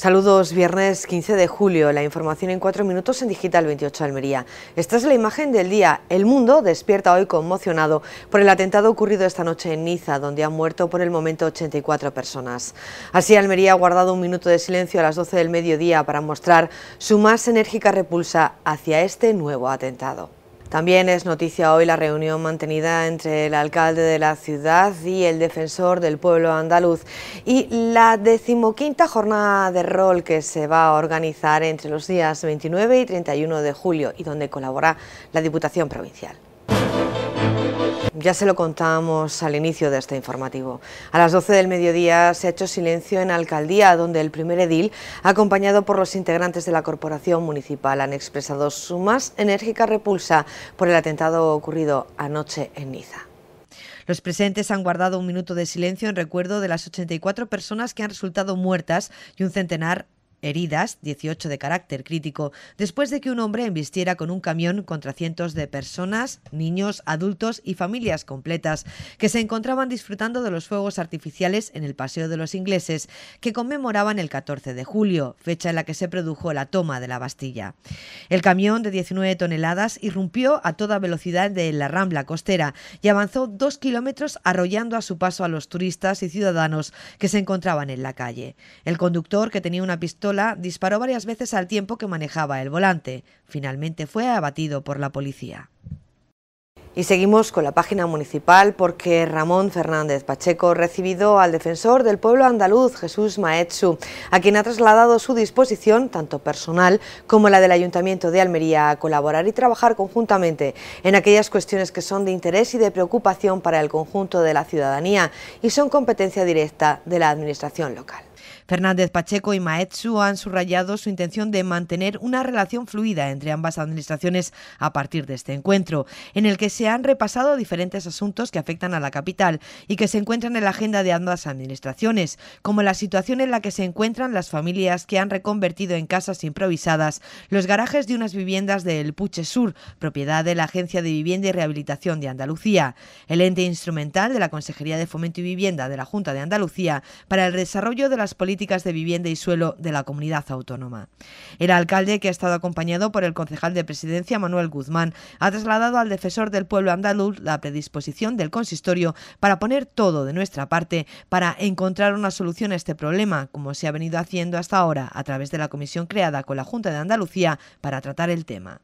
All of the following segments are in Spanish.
Saludos, viernes 15 de julio, la información en 4 minutos en Digital 28 Almería. Esta es la imagen del día. El mundo despierta hoy conmocionado por el atentado ocurrido esta noche en Niza, donde han muerto por el momento 84 personas. Así, Almería ha guardado un minuto de silencio a las 12 del mediodía para mostrar su más enérgica repulsa hacia este nuevo atentado. También es noticia hoy la reunión mantenida entre el alcalde de la ciudad y el defensor del pueblo andaluz y la decimoquinta jornada de rol que se va a organizar entre los días 29 y 31 de julio y donde colabora la Diputación Provincial. Ya se lo contábamos al inicio de este informativo. A las 12 del mediodía se ha hecho silencio en Alcaldía, donde el primer edil, acompañado por los integrantes de la Corporación Municipal, han expresado su más enérgica repulsa por el atentado ocurrido anoche en Niza. Los presentes han guardado un minuto de silencio en recuerdo de las 84 personas que han resultado muertas y un centenar heridas, 18 de carácter crítico, después de que un hombre embistiera con un camión contra cientos de personas, niños, adultos y familias completas que se encontraban disfrutando de los fuegos artificiales en el Paseo de los Ingleses, que conmemoraban el 14 de julio, fecha en la que se produjo la toma de la Bastilla. El camión de 19 toneladas irrumpió a toda velocidad de la Rambla costera y avanzó dos kilómetros arrollando a su paso a los turistas y ciudadanos que se encontraban en la calle. El conductor, que tenía una pistola disparó varias veces al tiempo que manejaba el volante. Finalmente fue abatido por la policía. Y seguimos con la página municipal porque Ramón Fernández Pacheco recibido al defensor del pueblo andaluz Jesús Maetsu, a quien ha trasladado su disposición, tanto personal como la del Ayuntamiento de Almería, a colaborar y trabajar conjuntamente en aquellas cuestiones que son de interés y de preocupación para el conjunto de la ciudadanía y son competencia directa de la Administración local. Fernández Pacheco y Maetsu han subrayado su intención de mantener una relación fluida entre ambas administraciones a partir de este encuentro, en el que se han repasado diferentes asuntos que afectan a la capital y que se encuentran en la agenda de ambas administraciones, como la situación en la que se encuentran las familias que han reconvertido en casas improvisadas los garajes de unas viviendas del Puche Sur, propiedad de la Agencia de Vivienda y Rehabilitación de Andalucía, el ente instrumental de la Consejería de Fomento y Vivienda de la Junta de Andalucía para el desarrollo de las políticas de vivienda y suelo de la comunidad autónoma. El alcalde, que ha estado acompañado por el concejal de presidencia Manuel Guzmán, ha trasladado al defensor del pueblo andaluz la predisposición del consistorio para poner todo de nuestra parte para encontrar una solución a este problema, como se ha venido haciendo hasta ahora a través de la comisión creada con la Junta de Andalucía para tratar el tema.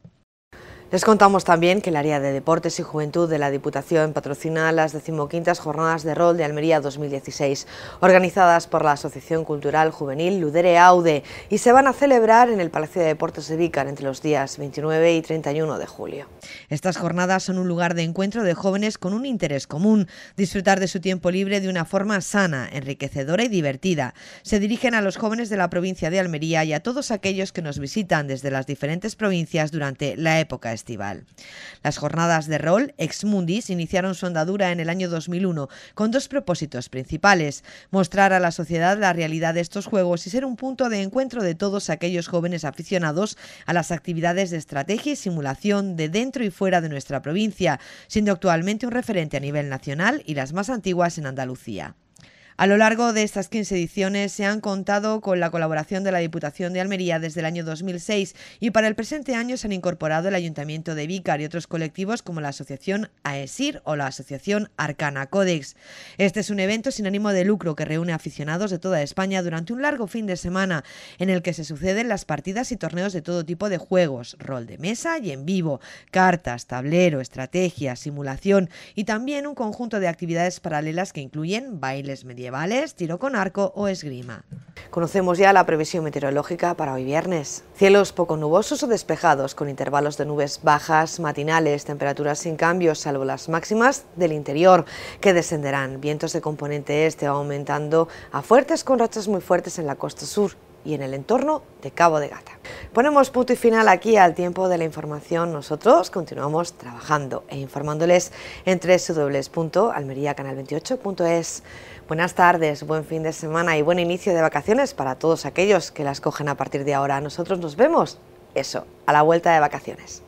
Les contamos también que el área de Deportes y Juventud de la Diputación patrocina las decimoquintas Jornadas de Rol de Almería 2016, organizadas por la Asociación Cultural Juvenil Ludere Aude, y se van a celebrar en el Palacio de Deportes de Vícar entre los días 29 y 31 de julio. Estas jornadas son un lugar de encuentro de jóvenes con un interés común, disfrutar de su tiempo libre de una forma sana, enriquecedora y divertida. Se dirigen a los jóvenes de la provincia de Almería y a todos aquellos que nos visitan desde las diferentes provincias durante la época festival. Las jornadas de rol Ex Mundis iniciaron su andadura en el año 2001 con dos propósitos principales, mostrar a la sociedad la realidad de estos juegos y ser un punto de encuentro de todos aquellos jóvenes aficionados a las actividades de estrategia y simulación de dentro y fuera de nuestra provincia, siendo actualmente un referente a nivel nacional y las más antiguas en Andalucía. A lo largo de estas 15 ediciones se han contado con la colaboración de la Diputación de Almería desde el año 2006 y para el presente año se han incorporado el Ayuntamiento de Vícar y otros colectivos como la Asociación AESIR o la Asociación Arcana Codex. Este es un evento sin ánimo de lucro que reúne aficionados de toda España durante un largo fin de semana en el que se suceden las partidas y torneos de todo tipo de juegos, rol de mesa y en vivo, cartas, tablero, estrategia, simulación y también un conjunto de actividades paralelas que incluyen bailes medievales tiro con arco o esgrima. Conocemos ya la previsión meteorológica para hoy viernes. Cielos poco nubosos o despejados, con intervalos de nubes bajas, matinales, temperaturas sin cambios, salvo las máximas del interior, que descenderán. Vientos de componente este aumentando a fuertes con rachas muy fuertes en la costa sur y en el entorno de Cabo de Gata. Ponemos punto y final aquí al tiempo de la información. Nosotros continuamos trabajando e informándoles en www.almeriacanal28.es. Buenas tardes, buen fin de semana y buen inicio de vacaciones para todos aquellos que las cogen a partir de ahora. Nosotros nos vemos, eso, a la vuelta de vacaciones.